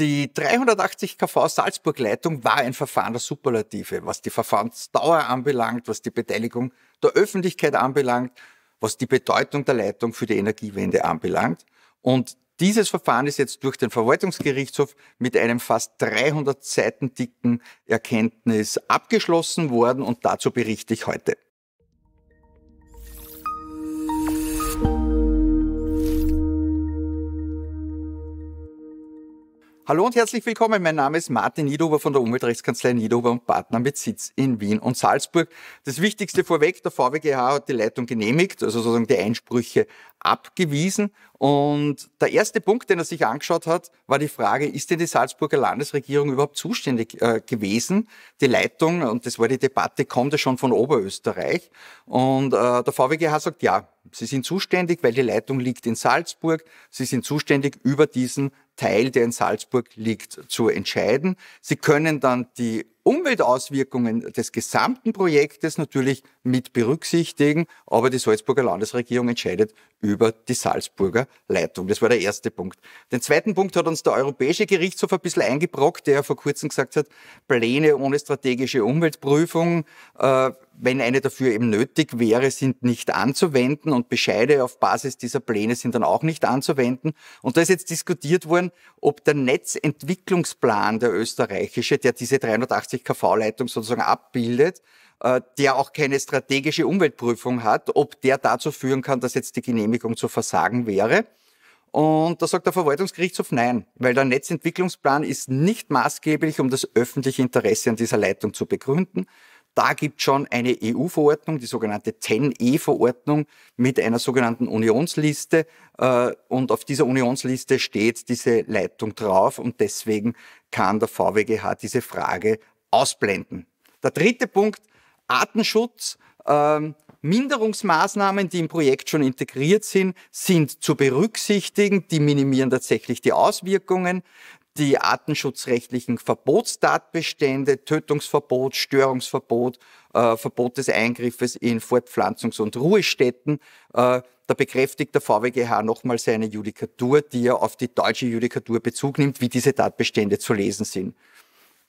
Die 380 kV Salzburg-Leitung war ein Verfahren der Superlative, was die Verfahrensdauer anbelangt, was die Beteiligung der Öffentlichkeit anbelangt, was die Bedeutung der Leitung für die Energiewende anbelangt. Und dieses Verfahren ist jetzt durch den Verwaltungsgerichtshof mit einem fast 300 Seiten dicken Erkenntnis abgeschlossen worden und dazu berichte ich heute. Hallo und herzlich willkommen. Mein Name ist Martin Niedhofer von der Umweltrechtskanzlei Niedhofer und Partner mit Sitz in Wien und Salzburg. Das Wichtigste vorweg, der VWGH hat die Leitung genehmigt, also sozusagen die Einsprüche abgewiesen und der erste Punkt, den er sich angeschaut hat, war die Frage, ist denn die Salzburger Landesregierung überhaupt zuständig äh, gewesen? Die Leitung, und das war die Debatte, kommt ja schon von Oberösterreich. Und äh, der VWGH sagt, ja, sie sind zuständig, weil die Leitung liegt in Salzburg. Sie sind zuständig, über diesen Teil, der in Salzburg liegt, zu entscheiden. Sie können dann die Umweltauswirkungen des gesamten Projektes natürlich mit berücksichtigen, aber die Salzburger Landesregierung entscheidet über die Salzburger Leitung. Das war der erste Punkt. Den zweiten Punkt hat uns der Europäische Gerichtshof ein bisschen eingebrockt, der vor kurzem gesagt hat, Pläne ohne strategische Umweltprüfung äh, wenn eine dafür eben nötig wäre, sind nicht anzuwenden und Bescheide auf Basis dieser Pläne sind dann auch nicht anzuwenden. Und da ist jetzt diskutiert worden, ob der Netzentwicklungsplan der österreichische, der diese 380 kV-Leitung sozusagen abbildet, äh, der auch keine strategische Umweltprüfung hat, ob der dazu führen kann, dass jetzt die Genehmigung zu versagen wäre. Und da sagt der Verwaltungsgerichtshof nein, weil der Netzentwicklungsplan ist nicht maßgeblich, um das öffentliche Interesse an dieser Leitung zu begründen. Da gibt es schon eine EU-Verordnung, die sogenannte 10E-Verordnung e mit einer sogenannten Unionsliste. Äh, und auf dieser Unionsliste steht diese Leitung drauf und deswegen kann der VWGH diese Frage ausblenden. Der dritte Punkt, Artenschutz. Ähm, Minderungsmaßnahmen, die im Projekt schon integriert sind, sind zu berücksichtigen. Die minimieren tatsächlich die Auswirkungen die artenschutzrechtlichen Verbotstatbestände, Tötungsverbot, Störungsverbot, äh, Verbot des Eingriffes in Fortpflanzungs- und Ruhestätten. Äh, da bekräftigt der VWGH nochmal seine Judikatur, die ja auf die deutsche Judikatur Bezug nimmt, wie diese Tatbestände zu lesen sind.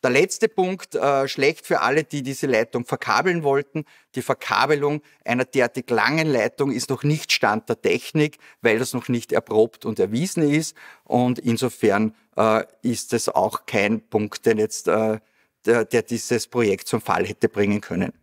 Der letzte Punkt, äh, schlecht für alle, die diese Leitung verkabeln wollten. Die Verkabelung einer derartig langen Leitung ist noch nicht Stand der Technik, weil das noch nicht erprobt und erwiesen ist. Und insofern äh, ist es auch kein Punkt, den jetzt, äh, der, der dieses Projekt zum Fall hätte bringen können.